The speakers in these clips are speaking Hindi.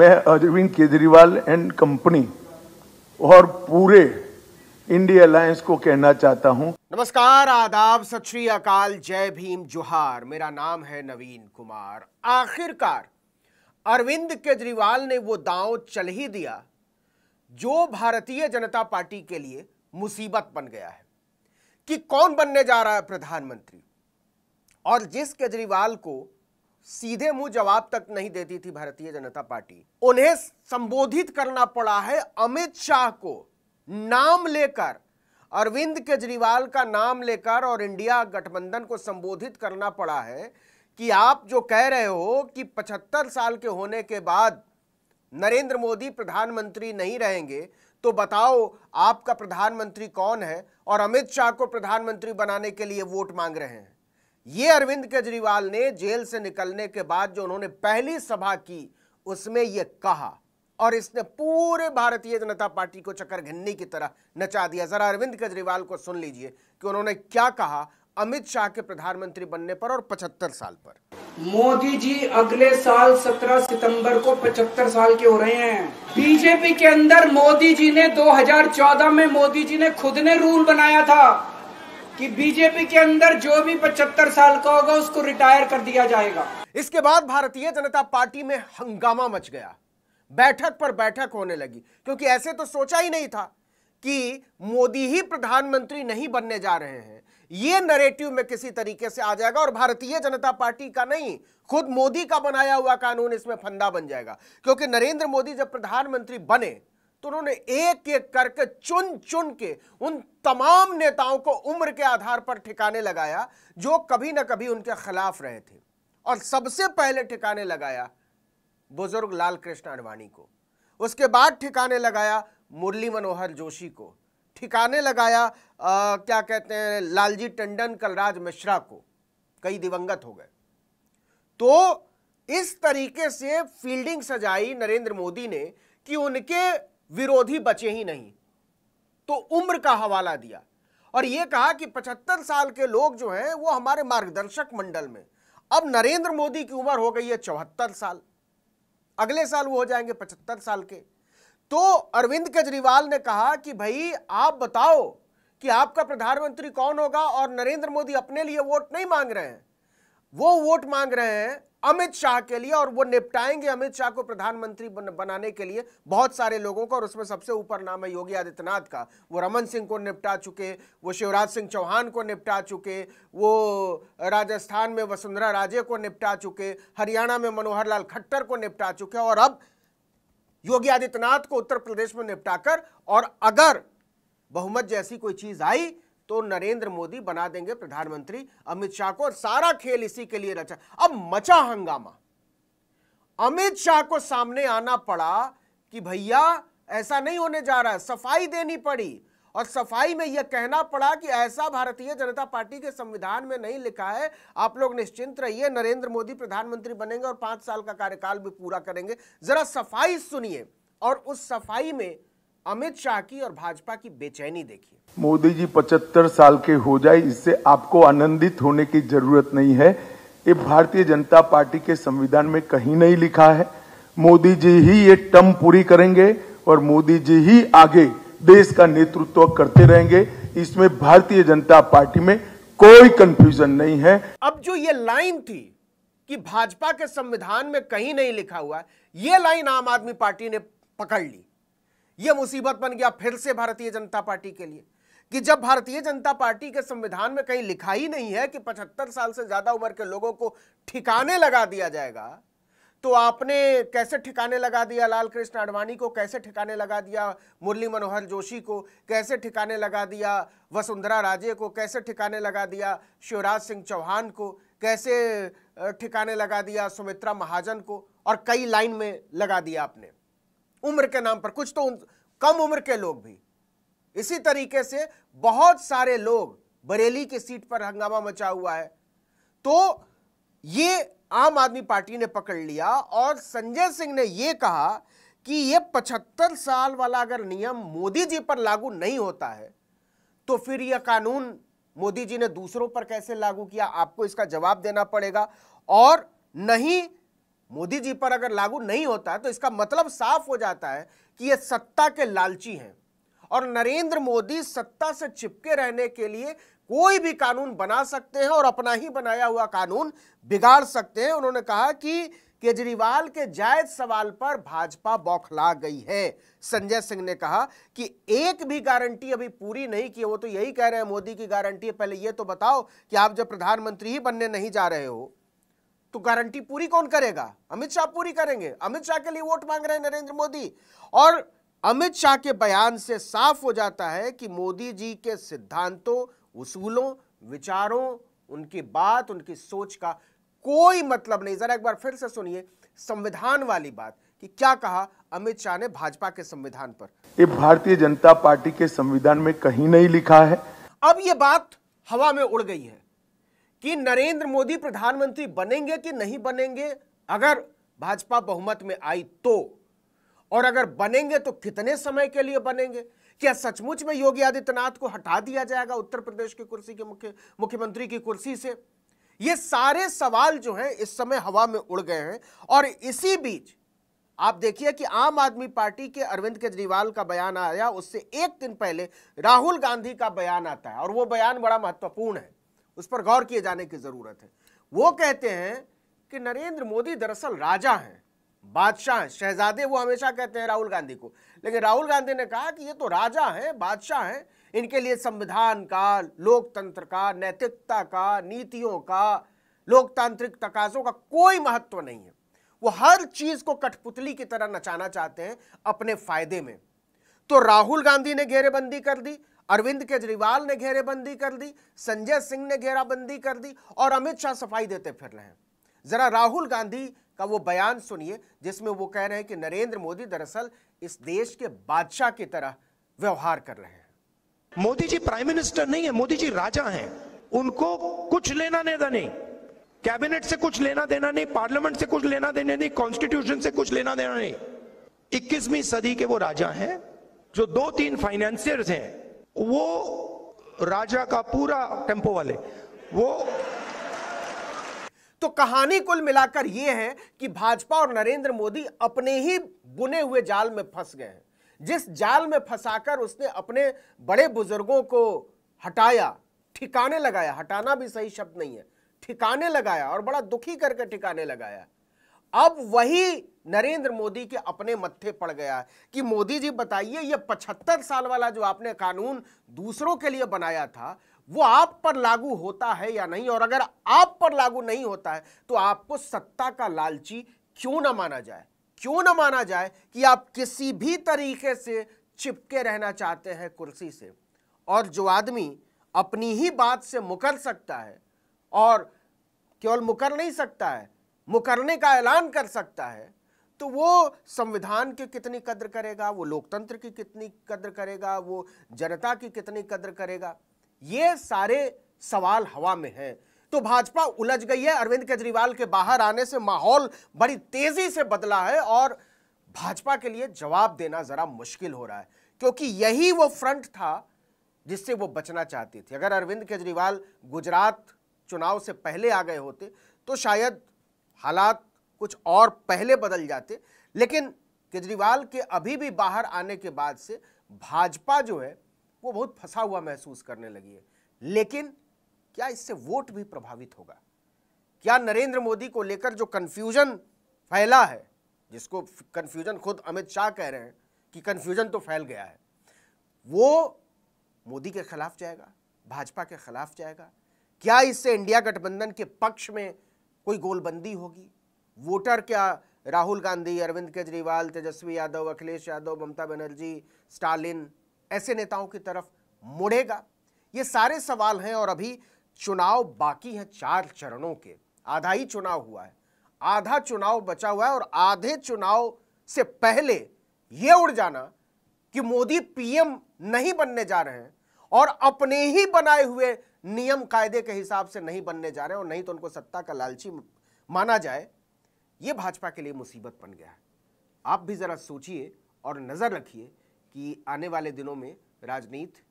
मैं अरविंद केजरीवाल एंड कंपनी और पूरे इंडिया अलायंस को कहना चाहता हूं। नमस्कार आदाब सत श्री अकाल जय भीम जोहार मेरा नाम है नवीन कुमार आखिरकार अरविंद केजरीवाल ने वो दांव चल ही दिया जो भारतीय जनता पार्टी के लिए मुसीबत बन गया है कि कौन बनने जा रहा है प्रधानमंत्री और जिस केजरीवाल को सीधे मुंह जवाब तक नहीं देती थी भारतीय जनता पार्टी उन्हें संबोधित करना पड़ा है अमित शाह को नाम लेकर अरविंद केजरीवाल का नाम लेकर और इंडिया गठबंधन को संबोधित करना पड़ा है कि आप जो कह रहे हो कि 75 साल के होने के बाद नरेंद्र मोदी प्रधानमंत्री नहीं रहेंगे तो बताओ आपका प्रधानमंत्री कौन है और अमित शाह को प्रधानमंत्री बनाने के लिए वोट मांग रहे हैं ये अरविंद केजरीवाल ने जेल से निकलने के बाद जो उन्होंने पहली सभा की उसमें यह कहा और इसने पूरे भारतीय जनता पार्टी को चक्कर घन्नी की तरह नचा दिया जरा अरविंद केजरीवाल को सुन लीजिए कि उन्होंने क्या कहा अमित शाह के प्रधानमंत्री बनने पर और पचहत्तर साल पर मोदी जी अगले साल 17 सितंबर को 75 साल के हो रहे हैं बीजेपी के अंदर मोदी जी ने 2014 में मोदी जी ने खुद ने रूल बनाया था कि बीजेपी के अंदर जो भी 75 साल का होगा उसको रिटायर कर दिया जाएगा इसके बाद भारतीय जनता पार्टी में हंगामा मच गया बैठक पर बैठक होने लगी क्योंकि ऐसे तो सोचा ही नहीं था कि मोदी ही प्रधानमंत्री नहीं बनने जा रहे हैं ये नरेटिव में किसी तरीके से आ जाएगा और भारतीय जनता पार्टी का नहीं खुद मोदी का बनाया हुआ कानून इसमें फंदा बन जाएगा क्योंकि नरेंद्र मोदी जब प्रधानमंत्री बने तो उन्होंने एक एक करके चुन चुन के उन तमाम नेताओं को उम्र के आधार पर ठिकाने लगाया जो कभी ना कभी उनके खिलाफ रहे थे और सबसे पहले ठिकाने लगाया बुजुर्ग लाल कृष्ण अडवाणी को उसके बाद ठिकाने लगाया मुरली मनोहर जोशी को ठिकाने लगाया आ, क्या कहते हैं लालजी टंडन कलराज मिश्रा को कई दिवंगत हो गए तो इस तरीके से फील्डिंग सजाई नरेंद्र मोदी ने कि उनके विरोधी बचे ही नहीं तो उम्र का हवाला दिया और यह कहा कि 75 साल के लोग जो हैं वो हमारे मार्गदर्शक मंडल में अब नरेंद्र मोदी की उम्र हो गई है चौहत्तर साल अगले साल वो हो जाएंगे पचहत्तर साल के तो अरविंद केजरीवाल ने कहा कि भाई आप बताओ कि आपका प्रधानमंत्री कौन होगा और नरेंद्र मोदी अपने लिए वोट नहीं मांग रहे हैं वो वोट मांग रहे हैं अमित शाह के लिए और वो निपटाएंगे अमित शाह को प्रधानमंत्री बनाने के लिए बहुत सारे लोगों का और उसमें सबसे ऊपर नाम है योगी आदित्यनाथ का वो रमन सिंह को निपटा चुके वो शिवराज सिंह चौहान को निपटा चुके वो राजस्थान में वसुंधरा राजे को निपटा चुके हरियाणा में मनोहर लाल खट्टर को निपटा चुके और अब योगी आदित्यनाथ को उत्तर प्रदेश में निपटाकर और अगर बहुमत जैसी कोई चीज आई तो नरेंद्र मोदी बना देंगे प्रधानमंत्री अमित शाह को और सारा खेल इसी के लिए रचा अब मचा हंगामा अमित शाह को सामने आना पड़ा कि भैया ऐसा नहीं होने जा रहा है सफाई देनी पड़ी और सफाई में यह कहना पड़ा कि ऐसा भारतीय जनता पार्टी के संविधान में नहीं लिखा है आप लोग निश्चिंत रहिए नरेंद्र मोदी प्रधानमंत्री बनेंगे और पांच साल का कार्यकाल भी पूरा करेंगे जरा सफाई सुनिए और उस सफाई में अमित शाह की और भाजपा की बेचैनी देखिए मोदी जी पचहत्तर साल के हो जाए इससे आपको आनंदित होने की जरूरत नहीं है ये भारतीय जनता पार्टी के संविधान में कहीं नहीं लिखा है मोदी जी ही ये टर्म पूरी करेंगे और मोदी जी ही आगे देश का नेतृत्व करते रहेंगे इसमें भारतीय जनता पार्टी में कोई कंफ्यूजन नहीं है अब जो ये लाइन थी कि भाजपा के संविधान में कहीं नहीं लिखा हुआ ये लाइन आम आदमी पार्टी ने पकड़ ली यह मुसीबत बन गया फिर से भारतीय जनता पार्टी के लिए कि जब भारतीय जनता पार्टी के संविधान में कहीं लिखा ही नहीं है कि 75 साल से ज्यादा उम्र के लोगों को ठिकाने लगा दिया जाएगा तो आपने कैसे ठिकाने लगा दिया लाल कृष्ण आडवाणी को कैसे ठिकाने लगा दिया मुरली मनोहर जोशी को कैसे ठिकाने लगा दिया वसुंधरा राजे को कैसे ठिकाने लगा दिया शिवराज सिंह चौहान को कैसे ठिकाने लगा दिया सुमित्रा महाजन को और कई लाइन में लगा दिया आपने उम्र के नाम पर कुछ तो कम उम्र के लोग भी इसी तरीके से बहुत सारे लोग बरेली की सीट पर हंगामा मचा हुआ है तो ये आम आदमी पार्टी ने पकड़ लिया और संजय सिंह ने यह कहा कि यह पचहत्तर साल वाला अगर नियम मोदी जी पर लागू नहीं होता है तो फिर यह कानून मोदी जी ने दूसरों पर कैसे लागू किया आपको इसका जवाब देना पड़ेगा और नहीं मोदी जी पर अगर लागू नहीं होता तो इसका मतलब साफ हो जाता है कि ये सत्ता के लालची हैं और नरेंद्र मोदी सत्ता से चिपके रहने के लिए कोई भी कानून बना सकते हैं और अपना ही बनाया हुआ कानून बिगाड़ सकते हैं उन्होंने कहा कि केजरीवाल के जायज सवाल पर भाजपा बौखला गई है संजय सिंह ने कहा कि एक भी गारंटी अभी पूरी नहीं की वो तो यही कह रहे हैं मोदी की गारंटी है पहले ये तो बताओ कि आप जब प्रधानमंत्री ही बनने नहीं जा रहे हो तो गारंटी पूरी कौन करेगा अमित शाह पूरी करेंगे अमित शाह के लिए वोट मांग रहे हैं नरेंद्र मोदी और अमित शाह के बयान से साफ हो जाता है कि मोदी जी के सिद्धांतों उसूलों विचारों उनकी बात उनकी सोच का कोई मतलब नहीं जरा एक बार फिर से सुनिए संविधान वाली बात कि क्या कहा अमित शाह ने भाजपा के संविधान पर ये भारतीय जनता पार्टी के संविधान में कहीं नहीं लिखा है अब ये बात हवा में उड़ गई है कि नरेंद्र मोदी प्रधानमंत्री बनेंगे कि नहीं बनेंगे अगर भाजपा बहुमत में आई तो और अगर बनेंगे तो कितने समय के लिए बनेंगे क्या सचमुच में योगी आदित्यनाथ को हटा दिया जाएगा उत्तर प्रदेश की कुर्सी के मुख्य मुख्यमंत्री की कुर्सी से ये सारे सवाल जो हैं इस समय हवा में उड़ गए हैं और इसी बीच आप देखिए कि आम आदमी पार्टी के अरविंद केजरीवाल का बयान आया उससे एक दिन पहले राहुल गांधी का बयान आता है और वो बयान बड़ा महत्वपूर्ण है उस पर गौर किए जाने की ज़रूरत है वो कहते हैं कि नरेंद्र मोदी दरअसल राजा हैं बादशाह हैं शहजादे वो हमेशा कहते हैं राहुल गांधी को लेकिन राहुल गांधी ने कहा कि ये तो राजा हैं बादशाह हैं इनके लिए संविधान का लोकतंत्र का नैतिकता का नीतियों का लोकतांत्रिक तकाजों का कोई महत्व नहीं है वो हर चीज़ को कठपुतली की तरह नचाना चाहते हैं अपने फायदे में तो राहुल गांधी ने घेरेबंदी कर दी अरविंद केजरीवाल ने घेरेबंदी कर दी संजय सिंह ने घेराबंदी कर दी और अमित शाह सफाई देते फिर रहे हैं जरा राहुल गांधी का वो बयान सुनिए जिसमें वो कह रहे हैं कि नरेंद्र मोदी दरअसल इस देश के बादशाह की तरह व्यवहार कर रहे हैं मोदी जी प्राइम मिनिस्टर नहीं है मोदी जी राजा हैं उनको कुछ लेना देना नहीं कैबिनेट से कुछ लेना देना नहीं पार्लियामेंट से कुछ लेना देना नहीं कॉन्स्टिट्यूशन से कुछ लेना देना नहीं इक्कीसवीं सदी के वो राजा हैं जो दो तीन फाइनेंसियर्स हैं वो राजा का पूरा टेम्पो वाले वो तो कहानी कुल मिलाकर यह है कि भाजपा और नरेंद्र मोदी अपने ही बुने हुए जाल में फंस गए हैं जिस जाल में फंसाकर उसने अपने बड़े बुजुर्गों को हटाया ठिकाने लगाया हटाना भी सही शब्द नहीं है ठिकाने लगाया और बड़ा दुखी करके ठिकाने लगाया अब वही नरेंद्र मोदी के अपने मत्थे पड़ गया है कि मोदी जी बताइए ये पचहत्तर साल वाला जो आपने कानून दूसरों के लिए बनाया था वो आप पर लागू होता है या नहीं और अगर आप पर लागू नहीं होता है तो आपको सत्ता का लालची क्यों ना माना जाए क्यों ना माना जाए कि आप किसी भी तरीके से चिपके रहना चाहते हैं कुर्सी से और जो आदमी अपनी ही बात से मुकर सकता है और केवल मुकर नहीं सकता है मुकरने का ऐलान कर सकता है तो वो संविधान की कितनी कद्र करेगा वो लोकतंत्र की कितनी कद्र करेगा वो जनता की कितनी कद्र करेगा ये सारे सवाल हवा में हैं तो भाजपा उलझ गई है अरविंद केजरीवाल के बाहर आने से माहौल बड़ी तेजी से बदला है और भाजपा के लिए जवाब देना जरा मुश्किल हो रहा है क्योंकि यही वो फ्रंट था जिससे वो बचना चाहती थी अगर अरविंद केजरीवाल गुजरात चुनाव से पहले आ गए होते तो शायद हालात कुछ और पहले बदल जाते लेकिन केजरीवाल के अभी भी बाहर आने के बाद से भाजपा जो है वो बहुत फंसा हुआ महसूस करने लगी है लेकिन क्या इससे वोट भी प्रभावित होगा क्या नरेंद्र मोदी को लेकर जो कन्फ्यूजन फैला है जिसको कन्फ्यूजन खुद अमित शाह कह रहे हैं कि कन्फ्यूजन तो फैल गया है वो मोदी के खिलाफ जाएगा भाजपा के खिलाफ जाएगा क्या इससे इंडिया गठबंधन के पक्ष में कोई गोलबंदी होगी वोटर क्या राहुल गांधी अरविंद केजरीवाल तेजस्वी यादव अखिलेश यादव ममता बनर्जी स्टालिन ऐसे नेताओं की तरफ मुड़ेगा ये सारे सवाल हैं और अभी चुनाव बाकी हैं चार चरणों के आधा ही चुनाव हुआ है आधा चुनाव बचा हुआ है और आधे चुनाव से पहले ये उड़ जाना कि मोदी पीएम नहीं बनने जा रहे हैं और अपने ही बनाए हुए नियम कायदे के हिसाब से नहीं बनने जा रहे हैं और नहीं तो उनको सत्ता का लालची माना जाए ये भाजपा के लिए मुसीबत बन गया है आप भी ज़रा सोचिए और नज़र रखिए कि आने वाले दिनों में राजनीति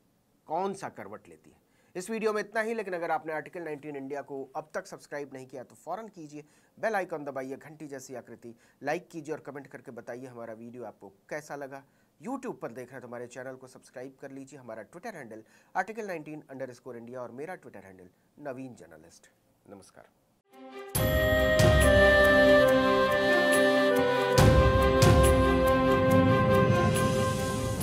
कौन सा करवट लेती है इस वीडियो में इतना ही लेकिन अगर आपने आर्टिकल 19 इंडिया को अब तक सब्सक्राइब नहीं किया तो फौरन कीजिए बेल आइकन दबाइए घंटी जैसी आकृति लाइक कीजिए और कमेंट करके बताइए हमारा वीडियो आपको कैसा लगा यूट्यूब पर देख रहे हैं तो हमारे चैनल को सब्सक्राइब कर लीजिए हमारा Twitter handle article nineteen under India और मेरा ट्विटर हैंडल नवीन जर्नलिस्ट नमस्कार